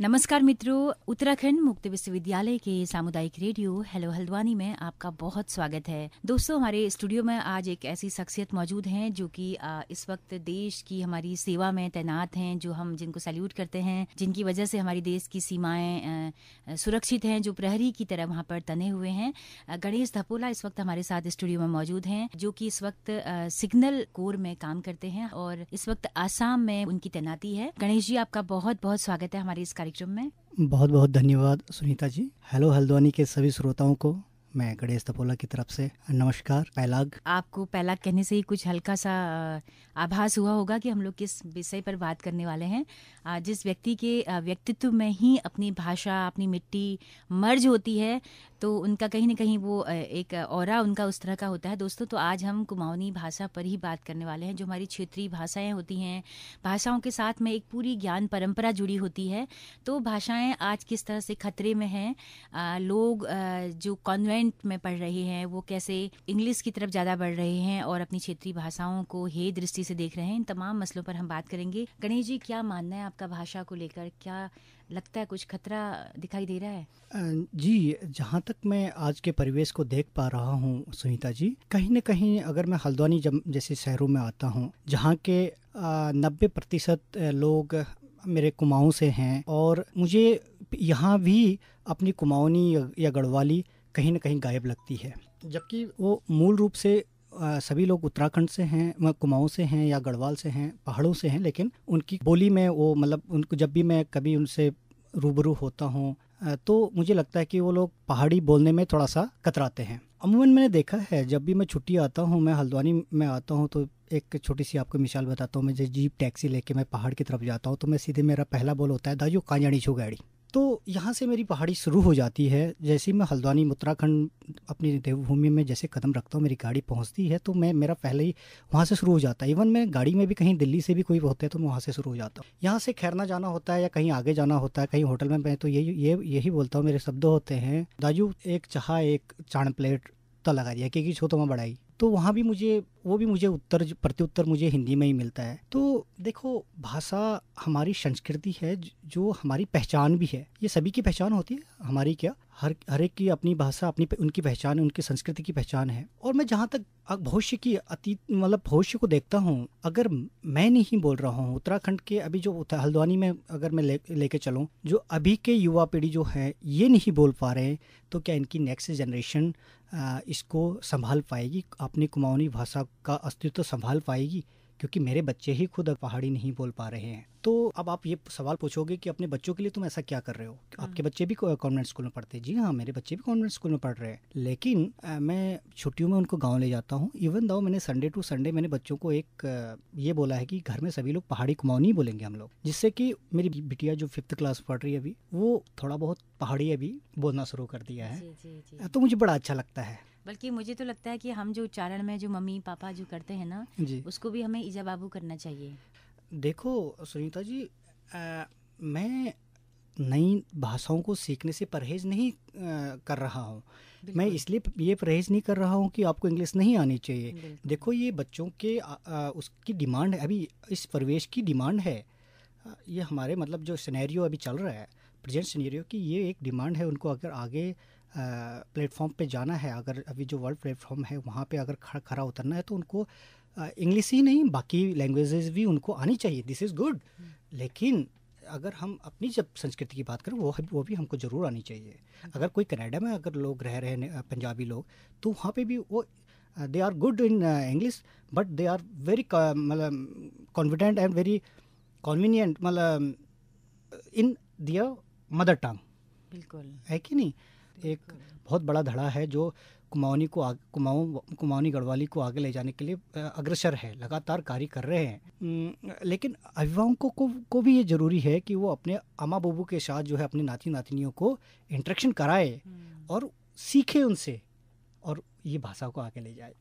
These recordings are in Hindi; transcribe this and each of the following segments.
नमस्कार मित्रों उत्तराखंड मुक्त विश्वविद्यालय के सामुदायिक रेडियो हेलो हल्द्वानी में आपका बहुत स्वागत है दोस्तों हमारे स्टूडियो में आज एक ऐसी शख्सियत मौजूद हैं जो कि इस वक्त देश की हमारी सेवा में तैनात हैं जो हम जिनको सैल्यूट करते हैं जिनकी वजह से हमारी देश की सीमाएं सुरक्षित हैं जो प्रहरी की तरह वहाँ पर तने हुए हैं गणेश धपोला इस वक्त हमारे साथ स्टूडियो में मौजूद हैं जो कि इस वक्त सिग्नल कोर में काम करते हैं और इस वक्त आसाम में उनकी तैनाती है गणेश जी आपका बहुत बहुत स्वागत है हमारे इस कार्यक्रम में बहुत बहुत धन्यवाद सुनीता जी हेलो हल्द्वानी के सभी श्रोताओं को मैं गणेश तपोला की तरफ से नमस्कार पैलाग आपको पैलाग कहने से ही कुछ हल्का सा आभास हुआ होगा कि हम लोग किस विषय पर बात करने वाले हैं जिस व्यक्ति के व्यक्तित्व में ही अपनी भाषा अपनी मिट्टी मर्ज होती है तो उनका कहीं ना कहीं वो एक और उनका उस तरह का होता है दोस्तों तो आज हम कुमाऊनी भाषा पर ही बात करने वाले हैं जो हमारी क्षेत्रीय भाषाएं होती हैं भाषाओं के साथ में एक पूरी ज्ञान परंपरा जुड़ी होती है तो भाषाएं आज किस तरह से खतरे में हैं लोग जो कॉन्वेंट कॉन्वेंट में पढ़ रहे हैं वो कैसे इंग्लिश की तरफ ज़्यादा बढ़ रहे हैं और अपनी क्षेत्रीय भाषाओं को हे दृष्टि से देख रहे हैं इन तमाम मसलों पर हम बात करेंगे गणेश जी क्या मानना है आपका भाषा को लेकर क्या लगता है कुछ खतरा दिखाई दे रहा है जी जहाँ तक मैं आज के परिवेश को देख पा रहा हूँ सुनीता जी कहीं ना कहीं अगर मैं हल्द्वानी जैसे शहरों में आता हूँ जहाँ के नब्बे प्रतिशत लोग मेरे कुमाऊँ से हैं और मुझे यहाँ भी अपनी कुमाऊनी या गढ़वाली कहीं ना कहीं गायब लगती है जबकि वो मूल रूप से सभी लोग उत्तराखंड से हैं कुमाऊं से हैं या गढ़वाल से हैं पहाड़ों से हैं लेकिन उनकी बोली में वो मतलब उनको जब भी मैं कभी उनसे रूबरू होता हूँ तो मुझे लगता है कि वो लोग पहाड़ी बोलने में थोड़ा सा कतराते हैं अमूमन मैंने देखा है जब भी मैं छुट्टी आता हूँ मैं हल्द्वानी में आता हूँ तो एक छोटी सी आपको मिसाल बताता हूँ मैं जब जीप टैक्सी लेके मैं पहाड़ की तरफ जाता हूँ तो मैं सीधे मेरा पहला बोल होता है दाजू कांजाणी छू गाड़ी तो यहाँ से मेरी पहाड़ी शुरू हो जाती है जैसे ही मैं हल्द्वानी उत्तराखंड अपनी देवभूमि में जैसे कदम रखता हूँ मेरी गाड़ी पहुँचती है तो मैं मेरा पहले ही वहाँ से शुरू हो जाता है इवन मैं गाड़ी में भी कहीं दिल्ली से भी कोई होता है तो मैं वहाँ से शुरू हो जाता हूँ यहाँ से खैरना जाना होता है या कहीं आगे जाना होता है कहीं होटल में मैं तो यही ये यही बोलता हूँ मेरे शब्द होते हैं दाजू एक चाह एक चाण प्लेट तो लगा दिया क्योंकि छो तो मैं बढ़ाई तो वहाँ भी मुझे वो भी मुझे उत्तर प्रत्युत्तर मुझे हिंदी में ही मिलता है तो देखो भाषा हमारी संस्कृति है जो हमारी पहचान भी है ये सभी की पहचान होती है हमारी क्या हर हर एक की अपनी भाषा अपनी उनकी पहचान है उनकी संस्कृति की पहचान है और मैं जहाँ तक भविष्य की अतीत मतलब भविष्य को देखता हूँ अगर मैं नहीं बोल रहा हूँ उत्तराखंड के अभी जो हल्द्वानी में अगर मैं ले लेके चलूँ जो अभी के युवा पीढ़ी जो है ये नहीं बोल पा रहे तो क्या इनकी नेक्स्ट जनरेशन इसको संभाल पाएगी अपनी कुमाऊनी भाषा का अस्तित्व संभाल पाएगी क्योंकि मेरे बच्चे ही खुद पहाड़ी नहीं बोल पा रहे हैं तो अब आप ये सवाल पूछोगे कि अपने बच्चों के लिए तुम ऐसा क्या कर रहे हो हाँ। आपके बच्चे भी कॉन्वेंट स्कूल में पढ़ते हैं जी हाँ मेरे बच्चे भी कॉन्वेंट स्कूल में पढ़ रहे हैं लेकिन आ, मैं छुट्टियों में उनको गाँव ले जाता हूँ इवन दाओ मैंने संडे टू संडे मैंने बच्चों को एक ये बोला है कि घर में सभी लोग पहाड़ी कुमाऊनी बोलेंगे हम लोग जिससे कि मेरी बिटिया जो फिफ्थ क्लास पढ़ रही है अभी वो थोड़ा बहुत पहाड़ी अभी बोलना शुरू कर दिया है तो मुझे बड़ा अच्छा लगता है बल्कि मुझे तो लगता है कि हम जो उच्चारण में जो मम्मी पापा जो करते हैं ना उसको भी हमें ईजा बाबू करना चाहिए देखो सुनीता जी आ, मैं नई भाषाओं को सीखने से परहेज नहीं आ, कर रहा हूँ मैं इसलिए ये परहेज नहीं कर रहा हूँ कि आपको इंग्लिश नहीं आनी चाहिए देखो ये बच्चों के आ, आ, उसकी डिमांड अभी इस परिवेश की डिमांड है ये हमारे मतलब जो सिनेरियो अभी चल रहा है प्रेजेंट सिनेरियो की ये एक डिमांड है उनको अगर आगे प्लेटफॉर्म पे जाना है अगर अभी जो वर्ल्ड प्लेटफॉर्म है वहाँ पे अगर खड़ा खड़ा उतरना है तो उनको इंग्लिश ही नहीं बाकी लैंग्वेजेस भी उनको आनी चाहिए दिस इज़ गुड लेकिन अगर हम अपनी जब संस्कृति की बात करें वो वो भी हमको ज़रूर आनी चाहिए हम्म। अगर कोई कनाडा में अगर लोग रह रहे हैं पंजाबी लोग तो वहाँ पे भी वो they are good in English but they are very मतलब कॉन्फिडेंट एंड वेरी कॉन्वीनियंट मतलब इन दियर मदर टंग बिल्कुल है कि नहीं एक बहुत बड़ा धड़ा है जो कुमाऊनी को कुमाऊँ कुमाऊनी गढ़वाली को आगे ले जाने के लिए अग्रसर है लगातार कार्य कर रहे हैं लेकिन अभिभावकों को को भी ये ज़रूरी है कि वो अपने अमा बबू के साथ जो है अपने नाती नातिनियों को इंट्रेक्शन कराए और सीखे उनसे और ये भाषा को आगे ले जाए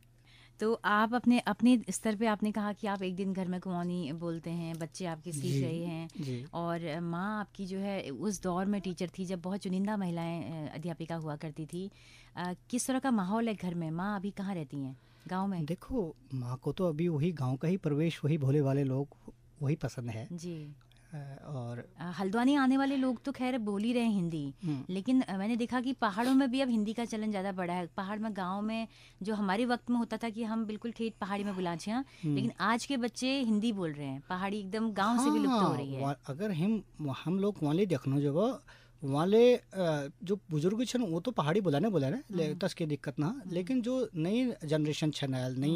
तो आप अपने अपने स्तर पे आपने कहा कि आप एक दिन घर में कुमाऊनी बोलते हैं बच्चे आपके सीख रहे हैं और माँ आपकी जो है उस दौर में टीचर थी जब बहुत चुनिंदा महिलाएं अध्यापिका हुआ करती थी आ, किस तरह का माहौल है घर में माँ अभी कहाँ रहती हैं गाँव में देखो माँ को तो अभी वही गाँव का ही प्रवेश वही भोले वाले लोग वही पसंद है जी और हल्द्वानी आने वाले लोग तो खैर बोल ही रहे हिंदी हम्म। लेकिन मैंने देखा कि पहाड़ों में भी अब हिंदी का चलन ज़्यादा बढ़ा है पहाड़ में गाँव में जो हमारे वक्त में होता था कि हम बिल्कुल ठेठ पहाड़ी में हैं हम्म। लेकिन आज के बच्चे हिंदी बोल रहे हैं पहाड़ी एकदम गाँव हाँ, से भी लुप्त हो हाँ, रही है अगर हम हम लोग वाले देखना जब वाले जो बुजुर्ग छन वो तो पहाड़ी बोला बोला ने हम्म। तसके दिक्कत ना हम्म। लेकिन जो नई जनरेशन छन आयल नई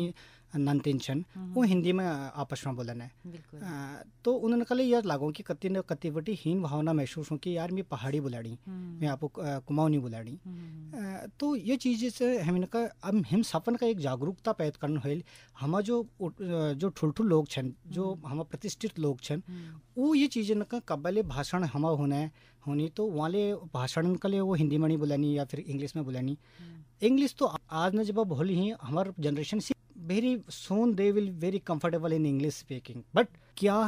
हम्म। नंतिन छन वो हिंदी में आपस में बोलन है तो उन्होंने कल यार लागो कि कति न कति बटी हीन भावना महसूस हो कि यार मैं पहाड़ी बुलाड़ी मैं आपको कुमाऊँ नहीं बुलाड़ी तो ये चीज़ से हमने का अब हम सपन का एक जागरूकता पैद करना है हम जो जो ठुल ठुल लोग छन जो हम प्रतिष्ठित लोग छन वो ये चीज़ें का कबल भाषण हमारा होना है होनी तो भाषण के लिए वो हिंदी में नहीं बोलानी या फिर इंग्लिश में बोलानी हम्म। इंग्लिश तो आज ने जब बोल ही हमारे जनरेशन से very soon they will very comfortable in English speaking but क्या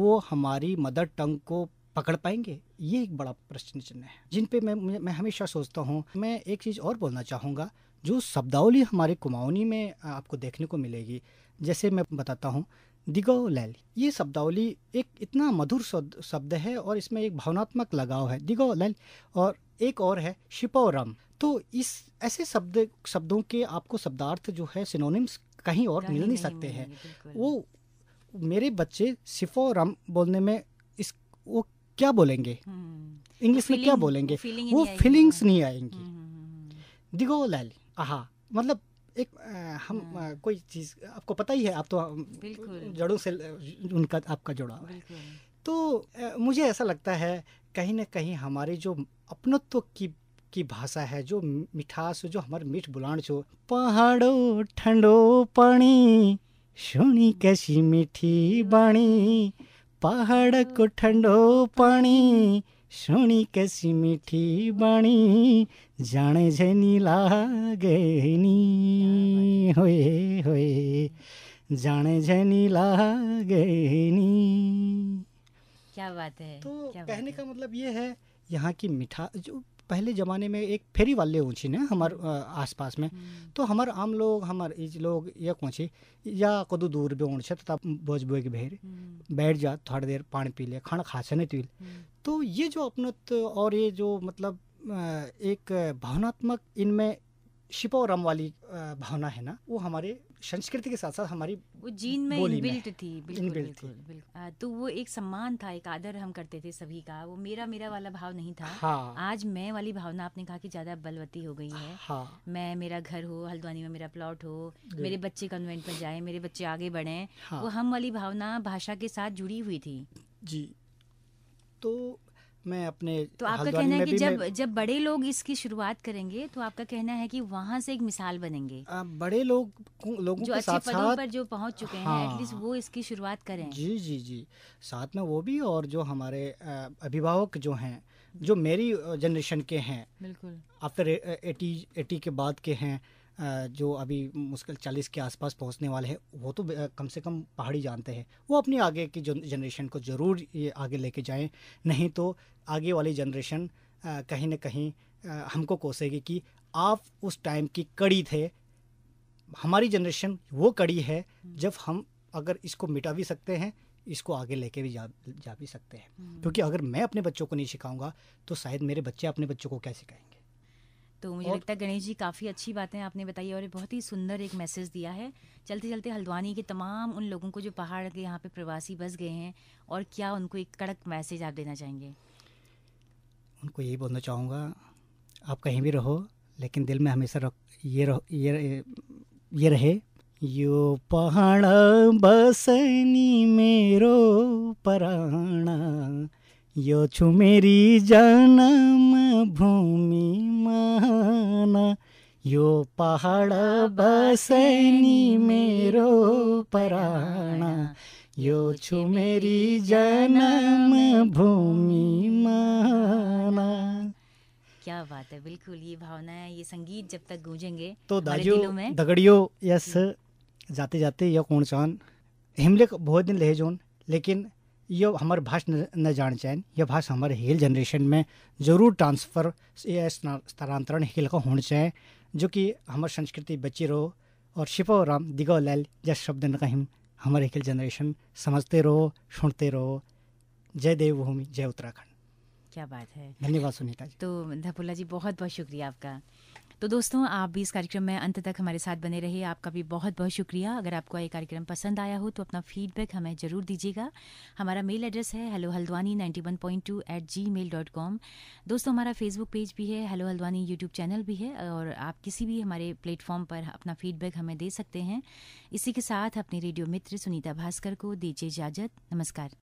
वो हमारी मदर टंग को पकड़ पाएंगे ये एक बड़ा प्रश्न चिन्ह है जिन पे मैं मैं हमेशा सोचता हूँ मैं एक चीज़ और बोलना चाहूँगा जो शब्दावली हमारे कुमाऊनी में आपको देखने को मिलेगी जैसे मैं बताता हूँ दिगोलैल ये शब्दावली एक इतना मधुर शब्द है और इसमें एक भावनात्मक लगाव है लैल और एक और है शिपोरम तो इस ऐसे शब्द शब्दों के आपको शब्दार्थ जो है सिनोनिम्स कहीं और मिल नहीं सकते हैं वो मेरे बच्चे सिफोरम बोलने में इस वो क्या बोलेंगे इंग्लिश हम्म। में क्या बोलेंगे वो फीलिंग्स नहीं आएंगी हम्म, हम्म, दिगो लैल आहा मतलब एक आ, हम आ, हाँ। कोई चीज़ आपको पता ही है आप तो जड़ों से उनका आपका जुड़ा हुआ है तो आ, मुझे ऐसा लगता है कहीं ना कहीं हमारे जो अपनत्व की की भाषा है जो मिठास जो हमारे मीठ बुलाण जो पहाड़ो ठंडो पानी सुनी कैसी मीठी हाँ। बाणी पहाड़ को ठंडो पानी शुणी कैसी मीठी बाणी जाने झेनी लागेनी होए होए जाने झेनी लागेनी क्या बात है तो कहने का मतलब ये है यहाँ की मिठा जो पहले ज़माने में एक फेरी वाले ऊँची ने हमार हम्म। आसपास में हम्म। तो हमार आम लोग हमार इज लोग ये ऊँची या कदू दूर भी ऊँच तब बोझ बोग भेर हम्म। बैठ जा थोड़ी देर पानी पी ले खाना खा से नहीं तो ये जो अपनत और ये जो मतलब एक भावनात्मक इनमें शिप और रम वाली भावना है ना वो हमारे संस्कृति के साथ साथ हमारी वो जीन में इनबिल्ट थी बिल्कुल बिल्कुल, बिल्कुल तो वो एक सम्मान था एक आदर हम करते थे सभी का वो मेरा मेरा वाला भाव नहीं था हाँ। आज मैं वाली भावना आपने कहा कि ज्यादा बलवती हो गई है हाँ। मैं मेरा घर हो हल्द्वानी में मेरा प्लॉट हो मेरे बच्चे कन्वेंट पर जाए मेरे बच्चे आगे बढ़े हाँ। वो हम वाली भावना भाषा के साथ जुड़ी हुई थी जी तो मैं अपने तो आपका कहना है कि जब जब बड़े लोग इसकी शुरुआत करेंगे तो आपका कहना है कि वहाँ से एक मिसाल बनेंगे आ, बड़े लोग लोगों जो के साथ साथ पर जो पहुँच चुके हाँ, हैं एटलीस्ट वो इसकी शुरुआत करें जी जी जी साथ में वो भी और जो हमारे अभिभावक जो हैं जो मेरी जनरेशन के हैं बिल्कुल आफ्टर एटी एटी के बाद के हैं जो अभी मुश्किल चालीस के आसपास पहुंचने वाले हैं वो तो कम से कम पहाड़ी जानते हैं वो अपनी आगे की जनरेशन को ज़रूर ये आगे लेके जाएं नहीं तो आगे वाली जनरेशन कहीं ना कहीं हमको कोसेगी कि आप उस टाइम की कड़ी थे हमारी जनरेशन वो कड़ी है जब हम अगर इसको मिटा भी सकते हैं इसको आगे लेके भी जा जा भी सकते हैं हम्म। क्योंकि अगर मैं अपने बच्चों को नहीं सिखाऊंगा तो शायद मेरे बच्चे अपने बच्चों को क्या सिखाएंगे तो मुझे और... लगता है गणेश जी काफ़ी अच्छी बातें आपने बताई और बहुत ही सुंदर एक मैसेज दिया है चलते चलते हल्द्वानी के तमाम उन लोगों को जो पहाड़ के यहाँ पे प्रवासी बस गए हैं और क्या उनको एक कड़क मैसेज आप देना चाहेंगे उनको यही बोलना चाहूँगा आप कहीं भी रहो लेकिन दिल में हमेशा रख ये रह, ये ये रहे यो पहाड़ बसनी मेरो पराणा यो छु मेरी जन्म भूमि माना यो पहाड बसैनी मेरो पराना यो छु मेरी जन्म भूमि माना क्या बात है बिल्कुल ये भावना है ये संगीत जब तक गूंजेंगे तो दाजो दगड़ियो यस जाते जाते यो कौन चान हिमले बहुत दिन लहे जोन लेकिन ये हमारे भाषा न जान चाहिए यह भाषा हमारे हिल जनरेशन में ज़रूर ट्रांसफ़र या स्थानांतरण हिल का होना चाहिए जो कि हमारे संस्कृति बची रहो और शिपो राम दिगो लैल जस शब्द न कहीं हमारे हिल जनरेशन समझते रहो सुनते रहो जय देवभूमि जय उत्तराखंड क्या बात है धन्यवाद सुनीता जी तो धपुल्ला जी बहुत बहुत शुक्रिया आपका तो दोस्तों आप भी इस कार्यक्रम में अंत तक हमारे साथ बने रहे आपका भी बहुत बहुत शुक्रिया अगर आपको ये कार्यक्रम पसंद आया हो तो अपना फीडबैक हमें ज़रूर दीजिएगा हमारा मेल एड्रेस है hello Haldwani ninety one point two eight G mail dot com दोस्तों हमारा फेसबुक पेज भी है हेलो हल्द्वानी यूट्यूब चैनल भी है और आप किसी भी हमारे प्लेटफॉर्म पर अपना फीडबैक हमें दे सकते हैं इसी के साथ अपने रेडियो मित्र सुनीता भास्कर को दीजिए इजाज़त नमस्कार